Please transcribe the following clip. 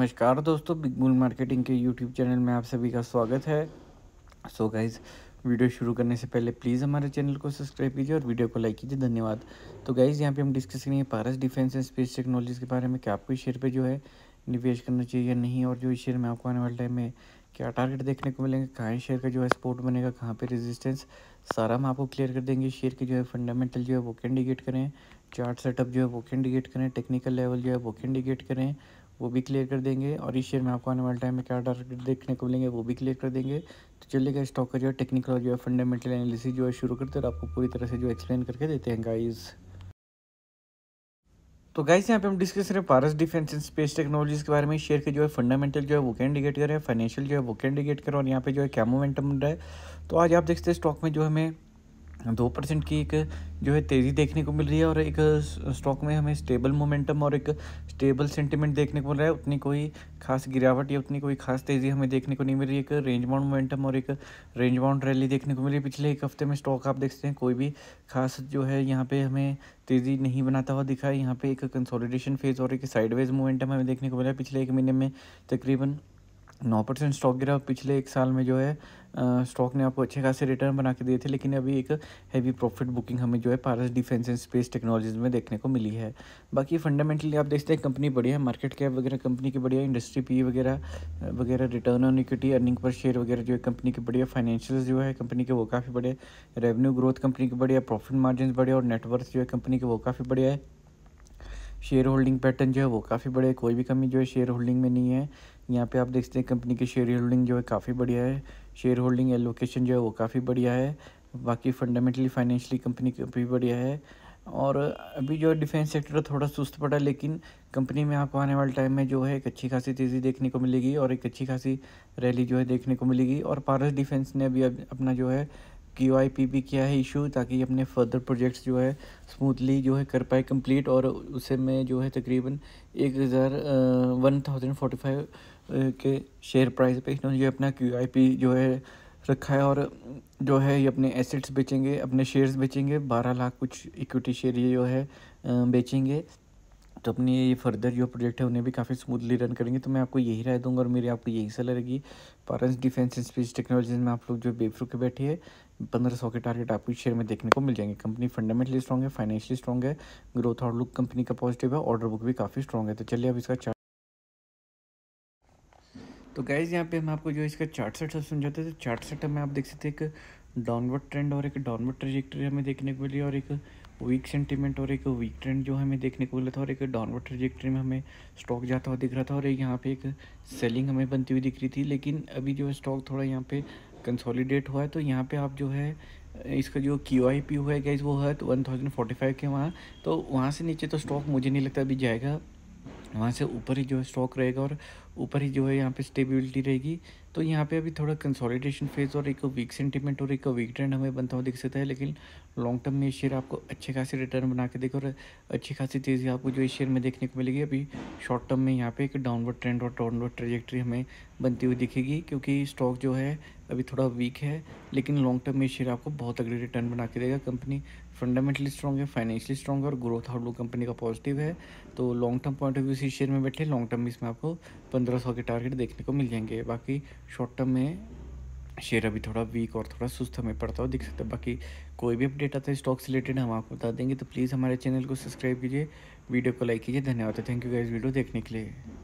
नमस्कार दोस्तों big bull marketing के यूट्यूब चैनल में आप सभी का स्वागत है सो so गाइज़ वीडियो शुरू करने से पहले प्लीज़ हमारे चैनल को सब्सक्राइब कीजिए और वीडियो को लाइक कीजिए धन्यवाद तो गाइज़ यहाँ पे हम डिस्कस करेंगे Paras defence and space technologies के बारे में क्या आपको इस शेयर पर जो है निवेश करना चाहिए या नहीं और जो इस शेयर में आपको आने वाले टाइम में क्या टारगेट देखने को मिलेंगे कहाँ शेयर का जो है स्पोर्ट बनेगा कहाँ पर रेजिस्टेंस सारा हम आपको क्लियर कर देंगे शेयर के जो है फंडामेंटल जो है वो कैंडिकेट करें चार्ट सेटअप जो है वो कैंडिकेट करें टेक्निकल लेवल जो है वो कैंडिकेट करें वो भी क्लियर कर देंगे और इस शेयर में आपको आने वाले टाइम में क्या टारगेट देखने को मिलेंगे वो भी क्लियर कर देंगे तो गए स्टॉक का जो है टेक्निकल और जो है फंडामेंटल एनालिसिस जो है शुरू करते हैं और आपको पूरी तरह से जो एक्सप्लेन करके देते हैं गाइज़ तो गाइस यहाँ पे हम डिस्कस करें Paras defence and space technologies के बारे में शेयर के जो है फंडामेंटल जो है वो कैंडिकेट कर रहे हैं फाइनेंशियल जो है वो कैंडिकेट कर रहे हैं और यहाँ पे जो है क्या मोमेंटम रहा है तो आज आप देखते हैं स्टॉक में जो हमें दो परसेंट की एक जो है तेज़ी देखने को मिल रही है और एक स्टॉक में हमें स्टेबल मोमेंटम और एक स्टेबल सेंटिमेंट देखने को मिल रहा है उतनी कोई खास गिरावट या उतनी कोई खास तेज़ी हमें देखने को नहीं मिल रही एक रेंज बाउंड मोमेंटम और एक रेंज बाउंड रैली देखने को मिल रही है पिछले एक हफ्ते में स्टॉक आप देखते हैं कोई भी खास जो है यहाँ पर हमें तेज़ी नहीं बनाता हुआ दिखा है यहाँ पर एक कंसोलिडेशन फेज और एक साइडवेज मोमेंटम हमें देखने को मिला है पिछले एक महीने में तकरीबन नौ परसेंट स्टॉक गिरा पिछले एक साल में जो है स्टॉक ने आपको अच्छे खासे रिटर्न बना के दिए थे लेकिन अभी एक हैवी प्रॉफिट बुकिंग हमें जो है Paras defence and space technologies में देखने को मिली है बाकी फंडामेंटली आप देखते हैं कंपनी बढ़िया है मार्केट कैप वगैरह कंपनी की बढ़िया इंडस्ट्री पी e वगैरह वगैरह return on equity earning per share वगैरह जो है कंपनी की बढ़िया फाइनेंशियल जो है कंपनी के वो काफ़ी बढ़िया रेवेन्यू ग्रोथ कंपनी की बढ़िया प्रॉफिट मार्जिन बढ़िया और नेटवर्क जो है कंपनी के वो काफ़ी बढ़िया है शेयर होल्डिंग पैटर्न जो है वो काफ़ी बड़ा है कोई भी कमी जो है शेयर होल्डिंग में नहीं है यहाँ पे आप देख सकते हैं कंपनी की शेयर होल्डिंग जो है काफ़ी बढ़िया है शेयर होल्डिंग एलोकेशन जो है वो काफ़ी बढ़िया है बाकी फंडामेंटली फाइनेंशली कंपनी काफ़ी बढ़िया है और अभी जो डिफेंस सेक्टर थोड़ा सुस्त पड़ा लेकिन कंपनी में आपको आने वाले टाइम में जो है एक अच्छी खासी तेज़ी देखने को मिलेगी और एक अच्छी खासी रैली जो है देखने को मिलेगी और पारस डिफेंस ने अभी अपना जो है क्यू आई पी भी किया है इशू ताकि अपने फर्दर प्रोजेक्ट्स जो है स्मूथली जो है कर पाए कंप्लीट और उसे में जो है तकरीबन एक हज़ार वन थाउजेंड फोर्टी फाइव के शेयर प्राइस पे इन्होंने अपना क्यू आई पी जो है रखा है और जो है ये अपने एसेट्स बेचेंगे अपने शेयर्स बेचेंगे बारह लाख कुछ इक्विटी शेयर ये जो है बेचेंगे तो अपनी ये फर्दर जो प्रोजेक्ट है उन्हें भी काफ़ी स्मूथली रन करेंगे तो मैं आपको यही राय दूंगा और मेरी आपको यही सलाह रहेगी Paras defence and space technology में आप लोग जो के बैठे हैं पंद्रह सौ के टारगेट आपको शेयर में देखने को मिल जाएंगे कंपनी फंडामेंटली स्ट्रॉग है फाइनेंशियली स्ट्रॉग है ग्रोथ आउटलुक कंपनी का पॉजिटिव है ऑर्डर बुक भी काफ़ी स्ट्रॉग है तो चलिए अब इसका चार्ट तो गाइज़ यहाँ पे हम आपको जो इसका चार्ट सेट सब समझाते हैं तो चार्ट सेट में आप देख सकते हैं एक डाउनवर्ड ट्रेंड और एक डाउनवर्ड ट्रेजेक्ट्री हमें देखने को मिली और एक वीक सेंटीमेंट और एक वीक ट्रेंड जो हमें देखने को मिला था और एक डाउनवर्ड ट्रेजेक्ट्री में हमें स्टॉक जाता हुआ दिख रहा था और यहाँ पे एक सेलिंग हमें बनती हुई दिख रही थी लेकिन अभी जो है स्टॉक थोड़ा यहाँ पे कंसोलिडेट हुआ है तो यहाँ पे आप जो है इसका जो क्यू आई पी हुआ है गैस वो है तो वन थाउजेंड फोर्टी फाइव के वहाँ तो वहाँ से नीचे तो स्टॉक मुझे नहीं लगता अभी जाएगा वहाँ से ऊपर ही जो है स्टॉक रहेगा और ऊपर ही जो है यहाँ पे स्टेबिलिटी रहेगी तो यहाँ पे अभी थोड़ा कंसोलिडेशन फेज और एक वीक सेंटीमेंट और एक वीक ट्रेंड हमें बनता हुआ दिख सकता है लेकिन लॉन्ग टर्म में शेयर आपको अच्छे खासे रिटर्न बना के देगा और अच्छी खासी तेजी आपको जो है शेयर में देखने को मिलेगी अभी शॉर्ट टर्म में यहाँ पे एक डाउनवर्ड ट्रेंड और डाउनवर्ड ट्रेजेक्ट्री हमें बनती हुई दिखेगी क्योंकि स्टॉक जो है अभी थोड़ा वीक है लेकिन लॉन्ग टर्म में शेयर आपको बहुत अगले रिटर्न बना के देगा कंपनी फंडामेंटली स्ट्रॉन्ग है फाइनेंशियली स्ट्रॉन्ग है और ग्रोथ आउटलुक कंपनी का पॉजिटिव है तो long term point of view से शेयर में बैठे लॉन्ग टर्म इसमें आपको पंद्रह सौ के टारगेट देखने को मिल जाएंगे बाकी शॉर्ट टर्म में शेयर अभी थोड़ा वीक और थोड़ा सुस्त हमें पड़ता हुआ दिख सकता है बाकी कोई भी अपडेट आता है स्टॉक से रिलेटेड हम आपको बता देंगे तो प्लीज़ हमारे चैनल को सब्सक्राइब कीजिए वीडियो को लाइक कीजिए धन्यवाद थैंक यू गाइज वीडियो देखने के लिए